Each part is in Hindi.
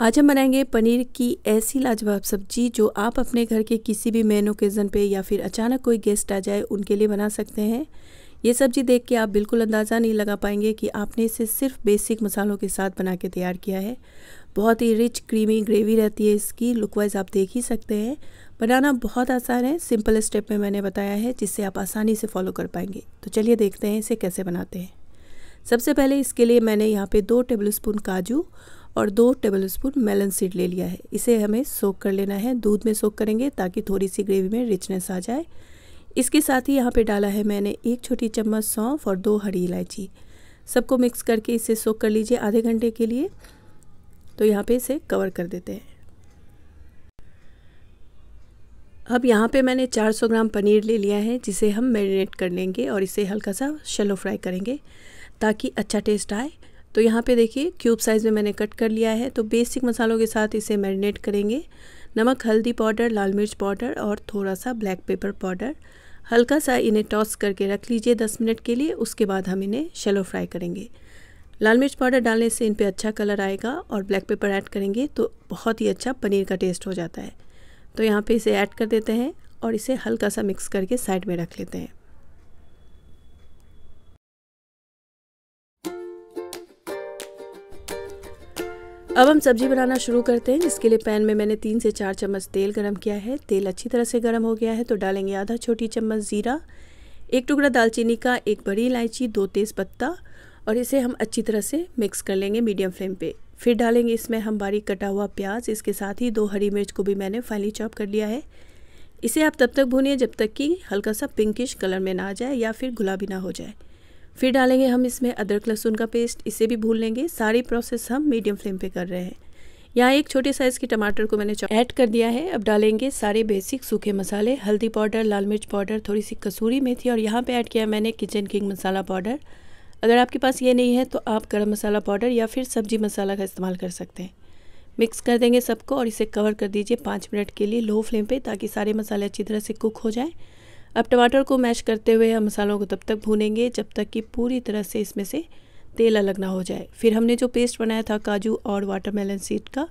आज हम बनाएंगे पनीर की ऐसी लाजवाब सब्जी जो आप अपने घर के किसी भी मेन ओकेज़न पे या फिर अचानक कोई गेस्ट आ जाए उनके लिए बना सकते हैं ये सब्जी देख के आप बिल्कुल अंदाज़ा नहीं लगा पाएंगे कि आपने इसे सिर्फ बेसिक मसालों के साथ बना के तैयार किया है बहुत ही रिच क्रीमी ग्रेवी रहती है इसकी लुकवाइज आप देख ही सकते हैं बनाना बहुत आसान है सिंपल स्टेप में मैंने बताया है जिससे आप आसानी से फॉलो कर पाएंगे तो चलिए देखते हैं इसे कैसे बनाते हैं सबसे पहले इसके लिए मैंने यहाँ पे दो टेबलस्पून काजू और दो टेबल स्पून मेलन सीड ले लिया है इसे हमें सोख कर लेना है दूध में सोख करेंगे ताकि थोड़ी सी ग्रेवी में रिचनेस आ जाए इसके साथ ही यहाँ पे डाला है मैंने एक छोटी चम्मच सौंफ और दो हरी इलायची सबको मिक्स करके इसे सोक कर लीजिए आधे घंटे के लिए तो यहाँ पे इसे कवर कर देते हैं अब यहाँ पे मैंने 400 ग्राम पनीर ले लिया है जिसे हम मैरिनेट कर लेंगे और इसे हल्का सा शेलो फ्राई करेंगे ताकि अच्छा टेस्ट आए तो यहाँ पे देखिए क्यूब साइज़ में मैंने कट कर लिया है तो बेसिक मसालों के साथ इसे मैरिनेट करेंगे नमक हल्दी पाउडर लाल मिर्च पाउडर और थोड़ा सा ब्लैक पेपर पाउडर हल्का सा इन्हें टॉस करके रख लीजिए दस मिनट के लिए उसके बाद हम इन्हें शेलो फ्राई करेंगे लाल मिर्च पाउडर डालने से इन पर अच्छा कलर आएगा और ब्लैक पेपर ऐड करेंगे तो बहुत ही अच्छा पनीर का टेस्ट हो जाता है तो यहाँ पर इसे ऐड कर देते हैं और इसे हल्का सा मिक्स करके साइड में रख लेते हैं अब हम सब्जी बनाना शुरू करते हैं इसके लिए पैन में मैंने तीन से चार चम्मच तेल गरम किया है तेल अच्छी तरह से गरम हो गया है तो डालेंगे आधा छोटी चम्मच ज़ीरा एक टुकड़ा दालचीनी का एक बड़ी इलायची दो तेज़ पत्ता और इसे हम अच्छी तरह से मिक्स कर लेंगे मीडियम फ्लेम पे फिर डालेंगे इसमें हम बारीक कटा हुआ प्याज इसके साथ ही दो हरी मिर्च को भी मैंने फाइनली चॉप कर लिया है इसे आप तब तक भूनिए जब तक कि हल्का सा पिंकिश कलर में ना आ जाए या फिर गुलाबी ना हो जाए फिर डालेंगे हम इसमें अदरक लहसुन का पेस्ट इसे भी भूल लेंगे सारी प्रोसेस हम मीडियम फ्लेम पे कर रहे हैं यहाँ एक छोटे साइज़ के टमाटर को मैंने ऐड कर दिया है अब डालेंगे सारे बेसिक सूखे मसाले हल्दी पाउडर लाल मिर्च पाउडर थोड़ी सी कसूरी मेथी और यहाँ पे ऐड किया मैंने किचन किंग मसाला पाउडर अगर आपके पास ये नहीं है तो आप गर्म मसाला पाउडर या फिर सब्जी मसाला का इस्तेमाल कर सकते हैं मिक्स कर देंगे सबको और इसे कवर कर दीजिए पाँच मिनट के लिए लो फ्लेम पर ताकि सारे मसाले अच्छी तरह से कुक हो जाएँ अब टमाटर को मैश करते हुए हम मसालों को तब तक भूनेंगे जब तक कि पूरी तरह से इसमें से तेल अलग ना हो जाए फिर हमने जो पेस्ट बनाया था काजू और वाटरमेलन सीड का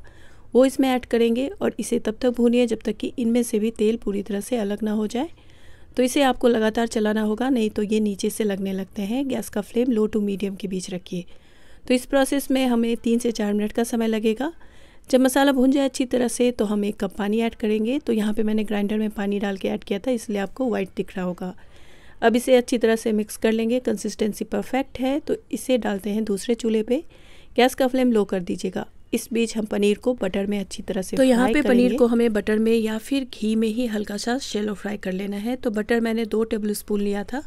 वो इसमें ऐड करेंगे और इसे तब तक भूनिए जब तक कि इनमें से भी तेल पूरी तरह से अलग ना हो जाए तो इसे आपको लगातार चलाना होगा नहीं तो ये नीचे से लगने लगते हैं गैस का फ्लेम लो टू मीडियम के बीच रखिए तो इस प्रोसेस में हमें तीन से चार मिनट का समय लगेगा जब मसाला भून जाए अच्छी तरह से तो हम एक कप पानी ऐड करेंगे तो यहाँ पे मैंने ग्राइंडर में पानी डाल के ऐड किया था इसलिए आपको वाइट दिख रहा होगा अब इसे अच्छी तरह से मिक्स कर लेंगे कंसिस्टेंसी परफेक्ट है तो इसे डालते हैं दूसरे चूल्हे पे गैस का फ्लेम लो कर दीजिएगा इस बीच हम पनीर को बटर में अच्छी तरह से तो यहाँ पे पनीर को हमें बटर में या फिर घी में ही हल्का सा शेलो फ्राई कर लेना है तो बटर मैंने दो टेबल स्पून लिया था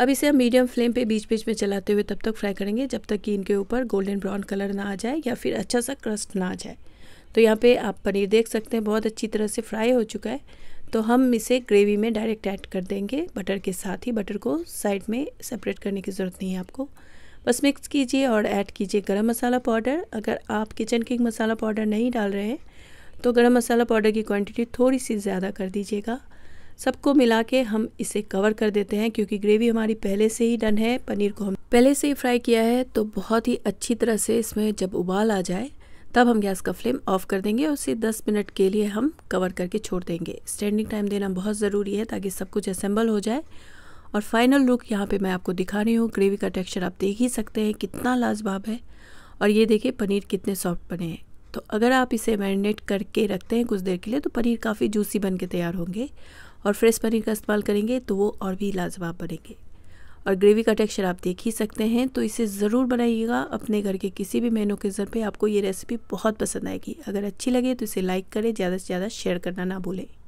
अब इसे हम मीडियम फ्लेम पे बीच बीच में चलाते हुए तब तक फ्राई करेंगे जब तक कि इनके ऊपर गोल्डन ब्राउन कलर ना आ जाए या फिर अच्छा सा क्रस्ट ना आ जाए तो यहाँ पे आप पनीर देख सकते हैं बहुत अच्छी तरह से फ्राई हो चुका है तो हम इसे ग्रेवी में डायरेक्ट ऐड कर देंगे बटर के साथ ही बटर को साइड में सेपरेट करने की ज़रूरत नहीं है आपको बस मिक्स कीजिए और ऐड कीजिए गर्म मसाला पाउडर अगर आप किचन किंग मसाला पाउडर नहीं डाल रहे हैं तो गरम मसाला पाउडर की क्वांटिटी थोड़ी सी ज़्यादा कर दीजिएगा सबको मिला के हम इसे कवर कर देते हैं क्योंकि ग्रेवी हमारी पहले से ही डन है पनीर को हम पहले से ही फ्राई किया है तो बहुत ही अच्छी तरह से इसमें जब उबाल आ जाए तब हम गैस का फ्लेम ऑफ कर देंगे और उसे 10 मिनट के लिए हम कवर करके छोड़ देंगे स्टैंडिंग टाइम देना बहुत ज़रूरी है ताकि सब कुछ असेंबल हो जाए और फाइनल लुक यहाँ पे मैं आपको दिखा रही हूँ ग्रेवी का टेक्सचर आप देख ही सकते हैं कितना लाजवाब है और ये देखिए पनीर कितने सॉफ्ट बने हैं तो अगर आप इसे मैरिनेट करके रखते हैं कुछ देर के लिए तो पनीर काफ़ी जूसी बन के तैयार होंगे और फ्रेश पनीर का इस्तेमाल करेंगे तो वो और भी लाजवाब बनेंगे और ग्रेवी का टेक्सचर आप देख ही सकते हैं तो इसे ज़रूर बनाइएगा अपने घर के किसी भी मेनू के जर पे आपको ये रेसिपी बहुत पसंद आएगी अगर अच्छी लगे तो इसे लाइक करें ज़्यादा से ज़्यादा शेयर करना ना भूलें